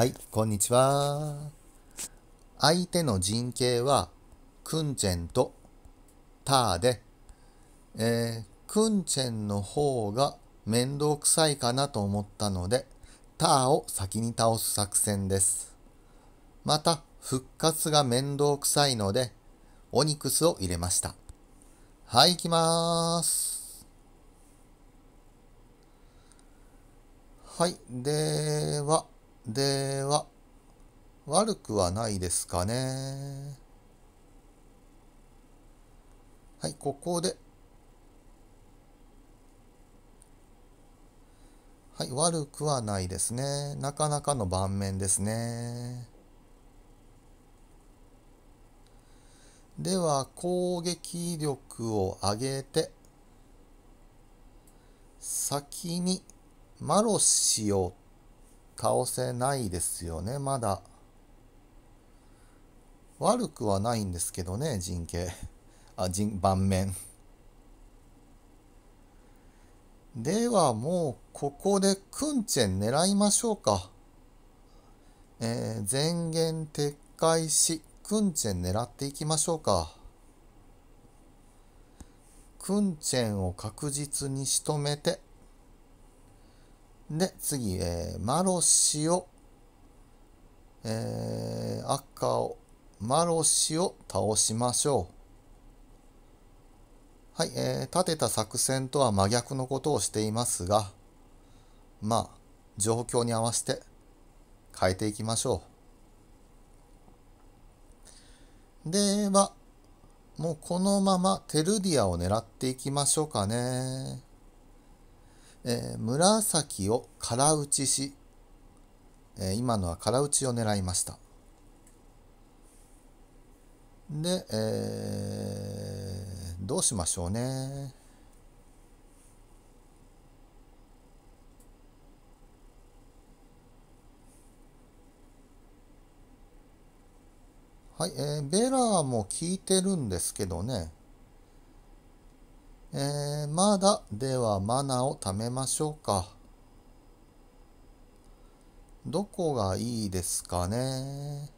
はい、こんにちは。相手の陣形は、クンチェンとターで、えー、クンチェンの方が面倒くさいかなと思ったので、ターを先に倒す作戦です。また、復活が面倒くさいので、オニクスを入れました。はい、行きまーす。はい、では、では、悪くはないですかね。はい、ここで、はい、悪くはないですね。なかなかの盤面ですね。では、攻撃力を上げて、先にマロシを倒せないですよね、まだ。悪くはないんですけどね、陣形。あ、陣、盤面。ではもうここでクンチェン狙いましょうか。えー、前言撤回し、クンチェン狙っていきましょうか。クンチェンを確実に仕留めて、で、次、えー、マロ塩、えー、赤を、マロ塩を倒しましょう。はい、えー、立てた作戦とは真逆のことをしていますが、まあ、状況に合わせて変えていきましょう。では、もうこのままテルディアを狙っていきましょうかね。えー、紫を空打ちし、えー、今のは空打ちを狙いました。で、えー、どうしましょうね。はい、えー、ベラーも効いてるんですけどね。えー、まだではマナを貯めましょうか。どこがいいですかね。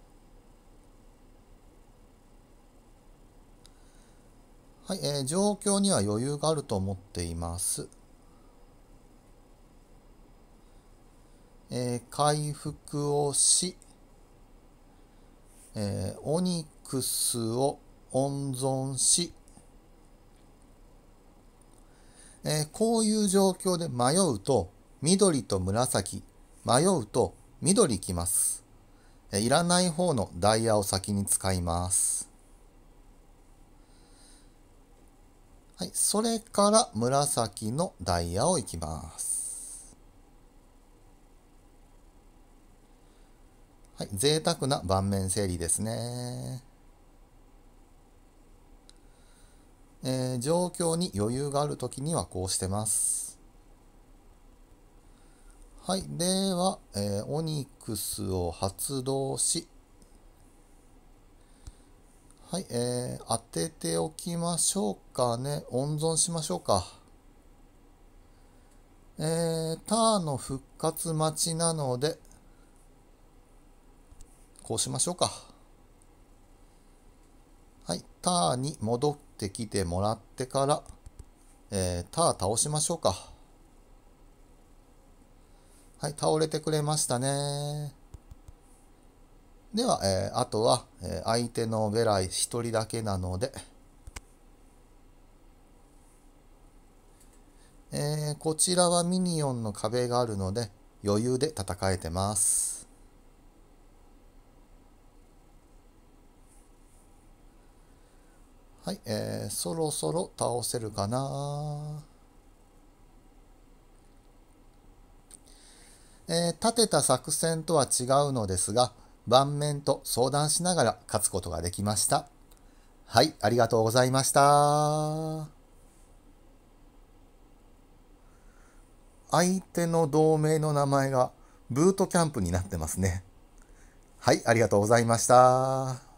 はい、えー、状況には余裕があると思っています。えー、回復をし、えー、オニクスを温存し、えー、こういう状況で迷うと緑と紫、迷うと緑きます、えー。いらない方のダイヤを先に使います。はい、それから紫のダイヤをいきます。はい、贅沢な盤面整理ですね。えー、状況に余裕があるときにはこうしてます。はい。では、えー、オニクスを発動し、はい、えー、当てておきましょうかね。温存しましょうか。えー、ターの復活待ちなので、こうしましょうか。はい、ターに戻っってきてもらってから、えー、ター倒しましょうか。はい、倒れてくれましたね。では、えー、あとは、えー、相手のベライ一人だけなので、えー、こちらはミニオンの壁があるので、余裕で戦えてます。はい、えー、そろそろ倒せるかな。えー、立てた作戦とは違うのですが、盤面と相談しながら勝つことができました。はい、ありがとうございました。相手の同盟の名前がブートキャンプになってますね。はい、ありがとうございました。